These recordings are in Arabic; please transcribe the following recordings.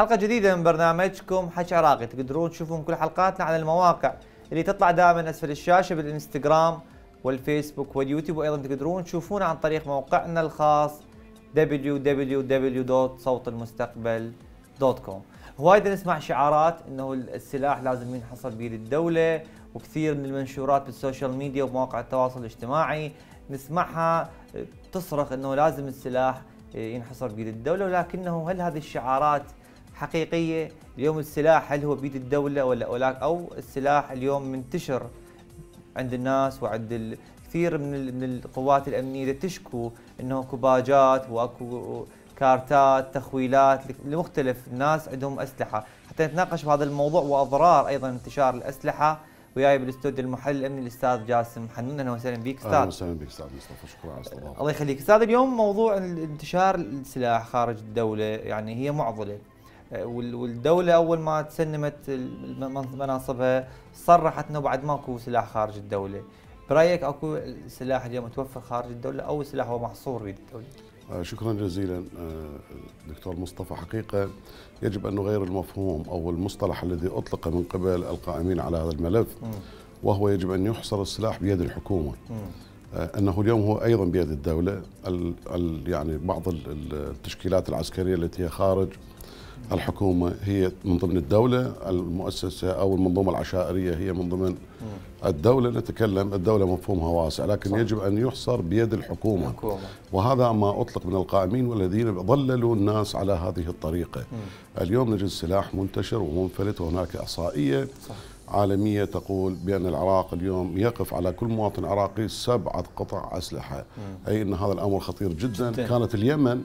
حلقه جديده من برنامجكم حش عراقي تقدرون تشوفون كل حلقاتنا على المواقع اللي تطلع دائما اسفل الشاشه بالانستغرام والفيسبوك واليوتيوب وايضا تقدرون تشوفونا عن طريق موقعنا الخاص www.صوتالمستقبل.com هوايد نسمع شعارات انه السلاح لازم ينحصر بيد الدوله وكثير من المنشورات بالسوشيال ميديا ومواقع التواصل الاجتماعي نسمعها تصرخ انه لازم السلاح ينحصر بيد الدوله ولكنه هل هذه الشعارات حقيقيه اليوم السلاح هل هو بيد الدوله ولا او, او السلاح اليوم منتشر عند الناس وعند كثير من من القوات الامنيه تشكو انه اكو باجات واكو كارتات تخويلات لمختلف الناس عندهم اسلحه حتى نتناقش بهذا الموضوع واضرار ايضا انتشار الاسلحه وياي بالاستوديو المحل الامني الاستاذ جاسم حنون اهلا وسهلا بك استاذ اهلا وسهلا بك استاذ مصطفى شكرا على استضافتك الله يخليك استاذ اليوم موضوع انتشار السلاح خارج الدوله يعني هي معضله والدوله اول ما تسلمت مناصبها صرحت انه بعد ماكو سلاح خارج الدوله برايك اكو سلاح اليوم متوفر خارج الدوله او سلاح هو محصور بيد الدوله آه، شكرا جزيلا آه، دكتور مصطفى حقيقة يجب أن نغير المفهوم أو المصطلح الذي أطلق من قبل القائمين على هذا الملف وهو يجب أن يحصر السلاح بيد الحكومة آه، أنه اليوم هو أيضا بيد الدولة ال ال يعني بعض التشكيلات العسكرية التي هي خارج الحكومه هي من ضمن الدوله المؤسسه او المنظومه العشائريه هي من ضمن الدوله نتكلم الدوله مفهومها واسع لكن صح. يجب ان يحصر بيد الحكومه الحكومة. وهذا ما اطلق من القائمين والذين ضللوا الناس على هذه الطريقه م. اليوم نجد سلاح منتشر ومنفلت وهناك احصائيه صح. عالمية تقول بأن العراق اليوم يقف على كل مواطن عراقي سبعة قطع أسلحة أي أن هذا الأمر خطير جدا, جداً. كانت اليمن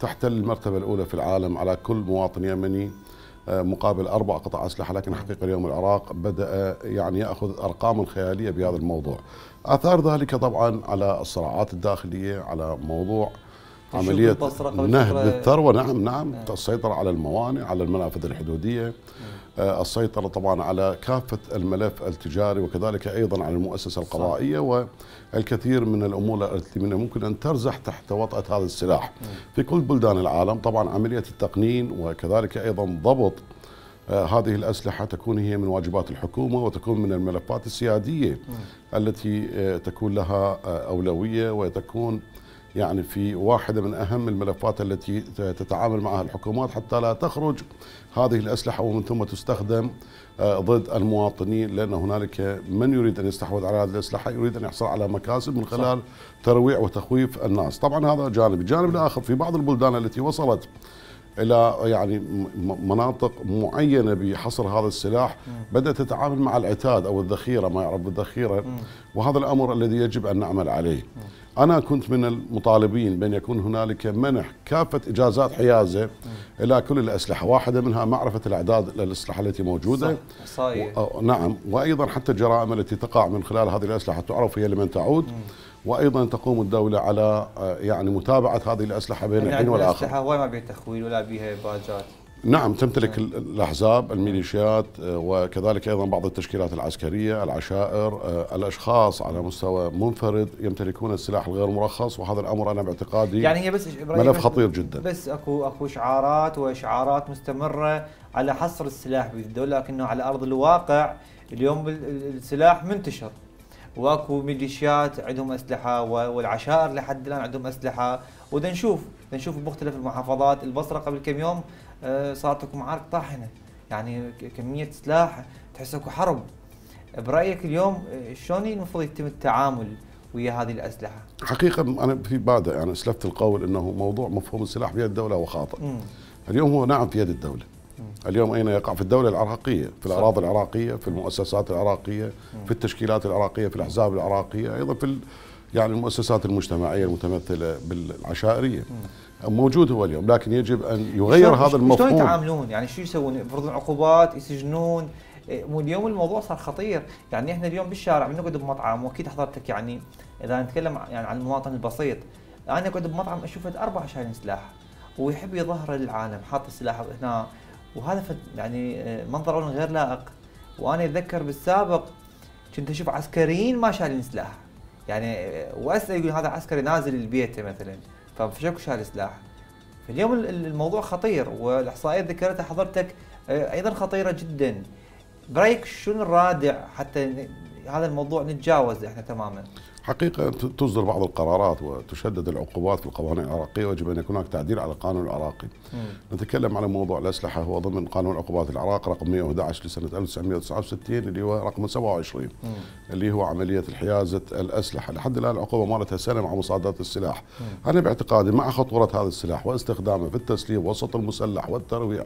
تحتل المرتبة الأولى في العالم على كل مواطن يمني آه، مقابل أربع قطع أسلحة لكن حقيقة اليوم العراق بدأ آه، يعني يأخذ أرقام خيالية بهذا الموضوع أثار ذلك طبعا على الصراعات الداخلية على موضوع عملية نهب الثروة نعم نعم آه. السيطرة على الموانئ على المنافذ الحدودية نعم. آه. السيطرة طبعا على كافة الملف التجاري وكذلك أيضا على المؤسسة القضائية والكثير من الأمور التي من ممكن أن ترزح تحت وطأة هذا السلاح آه. في كل بلدان العالم طبعا عملية التقنين وكذلك أيضا ضبط آه، هذه الأسلحة تكون هي من واجبات الحكومة وتكون من الملفات السيادية التي آه، تكون لها آه، أولوية وتكون يعني في واحدة من أهم الملفات التي تتعامل معها الحكومات حتى لا تخرج هذه الأسلحة ومن ثم تستخدم آه، ضد المواطنين لأن هنالك من يريد أن يستحوذ على هذه الأسلحة يريد أن يحصل على مكاسب من خلال ترويع وتخويف الناس طبعا هذا جانب الجانب الآخر في بعض البلدان التي وصلت الى يعني مناطق معينه بحصر هذا السلاح بدات تتعامل مع العتاد او الذخيره ما يعرف بالذخيره وهذا الامر الذي يجب ان نعمل عليه انا كنت من المطالبين بان يكون هنالك منح كافه اجازات حيازه الى كل الاسلحه واحده منها معرفه الاعداد للاسلحه التي موجوده صح. و... نعم وايضا حتى الجرائم التي تقع من خلال هذه الاسلحه تعرف هي لمن تعود وايضا تقوم الدوله على آه، يعني متابعه هذه الاسلحه بين يعني الحين والاخر الاسلحه هواي ما بها تخويل ولا بها باجات نعم تمتلك نعم. الاحزاب الميليشيات آه، وكذلك ايضا بعض التشكيلات العسكريه العشائر آه، الاشخاص على مستوى منفرد يمتلكون السلاح الغير مرخص وهذا الامر انا باعتقادي يعني هي بس ملف خطير جدا بس اكو اكو شعارات واشعارات مستمره على حصر السلاح بيد الدوله لكنه على ارض الواقع اليوم السلاح منتشر واكو ميليشيات عندهم اسلحه والعشائر لحد الان عندهم اسلحه وده نشوف نشوف بمختلف المحافظات البصره قبل كم يوم آه، صارت معارك طاحنه يعني كميه سلاح تحس اكو حرب برايك اليوم آه، شلون المفروض يتم التعامل ويا هذه الاسلحه؟ حقيقه انا في بعد يعني اسلفت القول انه موضوع مفهوم السلاح بيد الدوله هو خاطئ. اليوم هو نعم في يد الدوله. اليوم أين يقع في الدولة العراقية في الأراضي العراقية في المؤسسات العراقية في التشكيلات العراقية في الأحزاب العراقية أيضا في يعني المؤسسات المجتمعية المتمثلة بالعشائرية موجود هو اليوم لكن يجب أن يغير هذا المفهوم شلون يتعاملون يعني شو يسوون يفرضون عقوبات يسجنون إيه، اليوم الموضوع صار خطير يعني احنا اليوم بالشارع بنقعد بمطعم واكيد حضرتك يعني اذا نتكلم يعني عن المواطن البسيط انا اقعد بمطعم اشوف اربعه شايلين سلاح ويحب يظهر للعالم حاط السلاح هنا وهذا يعني آه، منظر غير لائق وانا اتذكر بالسابق كنت اشوف عسكريين ما شايلين سلاح يعني آه، واسال يقول هذا عسكري نازل لبيته مثلا فشكو شايل سلاح فاليوم الموضوع خطير والاحصائيات ذكرتها حضرتك آه، ايضا خطيره جدا برايك شنو الرادع حتى هذا الموضوع نتجاوزه احنا تماما؟ حقيقة تصدر بعض القرارات وتشدد العقوبات في القوانين العراقية ويجب أن يكون هناك تعديل على القانون العراقي م. نتكلم على موضوع الأسلحة هو ضمن قانون عقوبات العراق رقم 111 لسنة 1969 اللي هو رقم 27 م. اللي هو عملية الحيازة الأسلحة لحد الآن العقوبة مالتها سنة مع مصادرة السلاح م. أنا باعتقادي مع خطورة هذا السلاح واستخدامه في التسليم وسط المسلح والترويع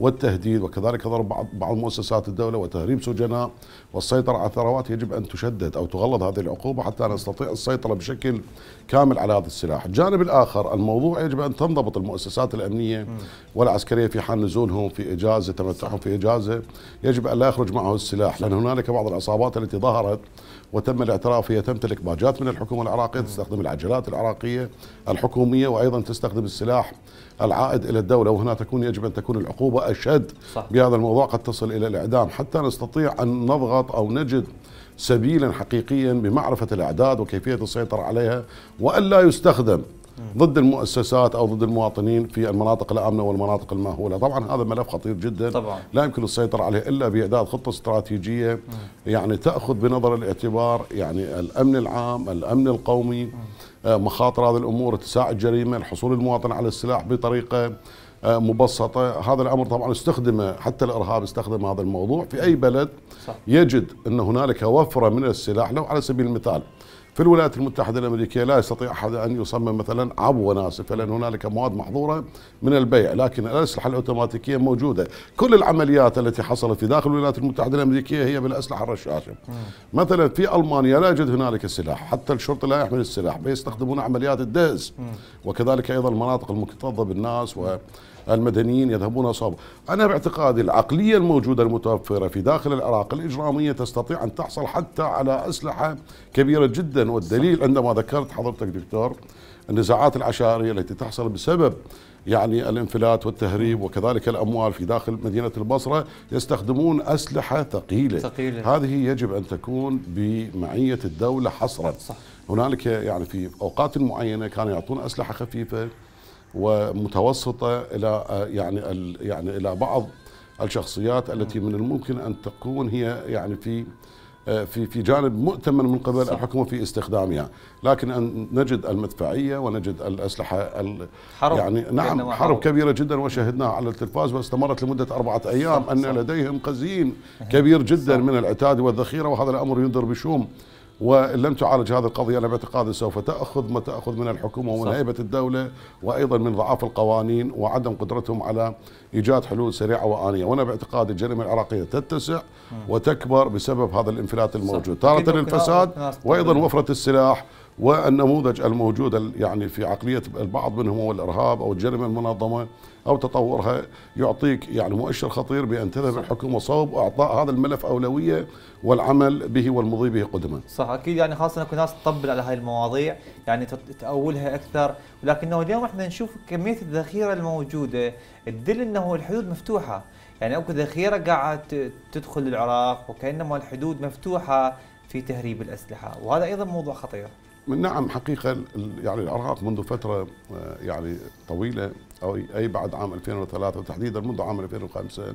والتهديد وكذلك ضرب بعض بعض مؤسسات الدولة وتهريب سجناء والسيطرة على الثروات يجب أن تشدد أو تغلظ هذه العقوبة حتى نستطيع السيطرة بشكل كامل على هذا السلاح الجانب الآخر الموضوع يجب أن تنضبط المؤسسات الأمنية والعسكرية في حال نزولهم في إجازة تمتعهم في إجازة يجب أن لا يخرج معه السلاح لأن هنالك بعض العصابات التي ظهرت وتم الاعتراف هي تمتلك باجات من الحكومة العراقية تستخدم العجلات العراقية الحكومية وأيضا تستخدم السلاح العائد إلى الدولة وهنا تكون يجب أن تكون العقوبة أشد صح. بهذا الموضوع قد تصل إلى الإعدام حتى نستطيع أن نضغط أو نجد سبيلا حقيقيا بمعرفة الأعداد وكيفية السيطرة عليها وألا يستخدم ضد المؤسسات او ضد المواطنين في المناطق الامنه والمناطق الماهوله، طبعا هذا ملف خطير جدا طبعا. لا يمكن السيطره عليه الا باعداد خطه استراتيجيه يعني تاخذ بنظر الاعتبار يعني الامن العام، الامن القومي، آه، مخاطر هذه الامور، اتساع الجريمه، الحصول المواطن على السلاح بطريقه آه، مبسطه، هذا الامر طبعا استخدم حتى الارهاب استخدم هذا الموضوع في اي بلد يجد ان هنالك وفره من السلاح لو على سبيل المثال في الولايات المتحدة الأمريكية لا يستطيع أحد أن يصمم مثلا عبوة ناسفة لأن هنالك مواد محظورة من البيع لكن الأسلحة الأوتوماتيكية موجودة كل العمليات التي حصلت في داخل الولايات المتحدة الأمريكية هي بالأسلحة الرشاشة مثلا في ألمانيا لا يوجد هنالك سلاح حتى الشرطة لا يحمل السلاح بيستخدمون عمليات الدهز وكذلك أيضا المناطق المكتظة بالناس و المدنيين يذهبون صوب أنا باعتقادي العقلية الموجودة المتوفرة في داخل العراق الإجرامية تستطيع أن تحصل حتى على أسلحة كبيرة جدا جدا والدليل عندما ذكرت حضرتك دكتور النزاعات العشائرية التي تحصل بسبب يعني الانفلات والتهريب وكذلك الأموال في داخل مدينة البصرة يستخدمون أسلحة ثقيلة, ثقيلة. هذه يجب أن تكون بمعية الدولة حصرا صح. هنالك يعني في أوقات معينة كانوا يعطون أسلحة خفيفة ومتوسطة إلى يعني يعني إلى بعض الشخصيات التي من الممكن أن تكون هي يعني في آه، في في جانب مؤتمن من قبل الحكومه في استخدامها، لكن ان نجد المدفعيه ونجد الاسلحه ال حرب يعني نعم حرب كبيره جدا وشهدناها على التلفاز واستمرت لمده اربعه ايام صح ان صح لديهم قزين كبير جدا صح. من العتاد والذخيره وهذا الامر ينذر بشوم وان لم تعالج هذه القضيه انا باعتقادي سوف تاخذ ما تاخذ من الحكومه ومن هيبه الدوله وايضا من ضعاف القوانين وعدم قدرتهم على ايجاد حلول سريعه وانيه، وانا باعتقادي الجريمه العراقيه تتسع وتكبر بسبب هذا الانفلات الموجود، تاره الفساد وايضا وفره السلاح والنموذج الموجود يعني في عقلية البعض منهم هو الإرهاب أو الجريمة المنظمة أو تطورها يعطيك يعني مؤشر خطير بأن تذهب الحكومة صوب وإعطاء هذا الملف أولوية والعمل به والمضي به قدما صح أكيد يعني خاصة أكو ناس تطبل على هاي المواضيع يعني تأولها أكثر ولكنه اليوم احنا نشوف كمية الذخيرة الموجودة تدل أنه الحدود مفتوحة يعني اكو ذخيره قاعد تدخل العراق وكانما الحدود مفتوحه في تهريب الاسلحه وهذا ايضا موضوع خطير من نعم حقيقة يعني العراق منذ فترة آه، يعني طويلة أو أي بعد عام 2003 وتحديدا منذ عام 2005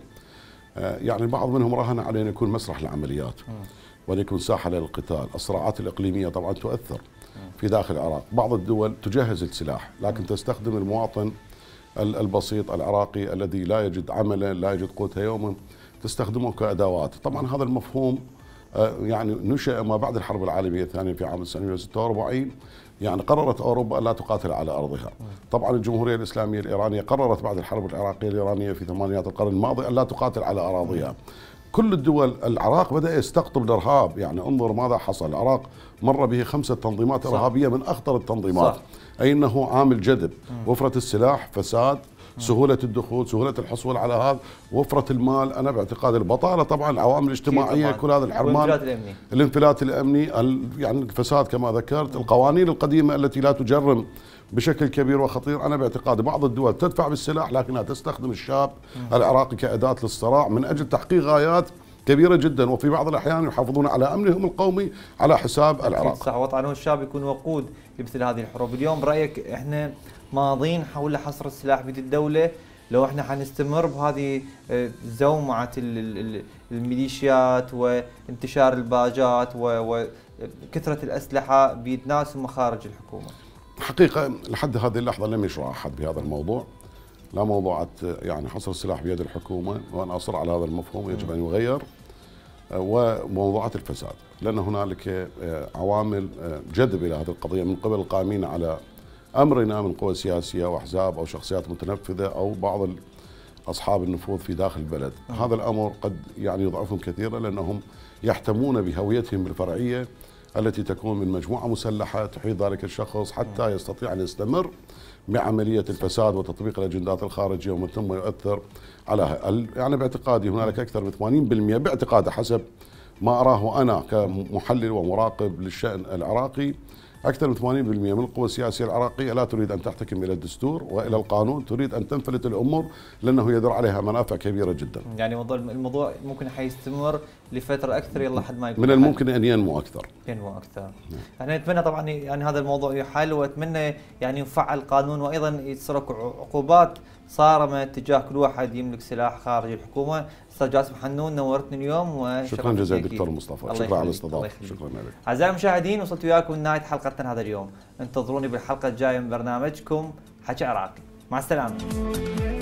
آه، يعني بعض منهم راهن على أن يكون مسرح للعمليات وأن يكون ساحة للقتال الصراعات الإقليمية طبعا تؤثر في داخل العراق بعض الدول تجهز السلاح لكن تستخدم المواطن البسيط العراقي الذي لا يجد عمله لا يجد قوته يومه تستخدمه كأدوات طبعا هذا المفهوم آه، يعني نشأ ما بعد الحرب العالمية الثانية في عام 1946 يعني قررت أوروبا لا تقاتل على أرضها طبعا الجمهورية الإسلامية الإيرانية قررت بعد الحرب العراقية الإيرانية في ثمانينات القرن الماضي أن لا تقاتل على أراضيها كل الدول العراق بدأ يستقطب الإرهاب يعني انظر ماذا حصل العراق مر به خمسة تنظيمات إرهابية من أخطر التنظيمات صح. أي أنه عامل جذب وفرة السلاح فساد سهوله الدخول سهوله الحصول على هذا وفره المال انا باعتقاد البطاله طبعا العوامل الاجتماعيه كل هذا الحرمان الانفلات الامني الانفلات الامني يعني الفساد كما ذكرت القوانين القديمه التي لا تجرم بشكل كبير وخطير انا باعتقادي بعض الدول تدفع بالسلاح لكنها تستخدم الشاب العراقي كاداه للصراع من اجل تحقيق غايات كبيره جدا وفي بعض الاحيان يحافظون على امنهم القومي على حساب العراق. صح وطبعا الشاب يكون وقود لمثل هذه الحروب، اليوم برايك احنا ماضين حول حصر السلاح بيد الدولة لو احنا حنستمر بهذه آه، زومعة الميليشيات وانتشار الباجات وكثرة الأسلحة بيد ناس ومخارج الحكومة حقيقة لحد هذه اللحظة لم يشرع أحد بهذا الموضوع لا موضوع يعني حصر السلاح بيد الحكومة وأنا أصر على هذا المفهوم يجب أن يغير آه، وموضوعات الفساد لأن هنالك آه، عوامل جذب إلى هذه القضية من قبل القائمين على امرنا من قوى سياسيه واحزاب او شخصيات متنفذه او بعض اصحاب النفوذ في داخل البلد، آه. هذا الامر قد يعني يضعفهم كثيرا لانهم يحتمون بهويتهم الفرعيه التي تكون من مجموعه مسلحه تحيط ذلك الشخص حتى آه. يستطيع ان يستمر بعمليه الفساد وتطبيق الاجندات الخارجيه ومن ثم يؤثر على يعني باعتقادي هنالك اكثر من 80% باعتقاده حسب ما اراه انا كمحلل ومراقب للشان العراقي أكثر من 80% من القوى السياسية العراقية لا تريد أن تحتكم إلى الدستور وإلى القانون تريد أن تنفلت الأمور لأنه يدر عليها منافع كبيرة جدا يعني الموضوع ممكن حيستمر لفترة أكثر يلا حد ما يكون من الممكن أن ينمو أكثر ينمو أكثر نعم. أنا يعني أتمنى طبعا يعني هذا الموضوع يحل وأتمنى يعني يفعل قانون وأيضا يتصرف عقوبات صارمة تجاه كل واحد يملك سلاح خارج الحكومة استاذ جاسم حنون نورتني اليوم وشكرا جزيلا دكتور مصطفى شكرا على الاستضافه شكرا لك اعزائي المشاهدين وصلت وياكم لنهايه حلقتنا هذا اليوم انتظروني بالحلقه الجايه من برنامجكم حكي عراقي مع السلامه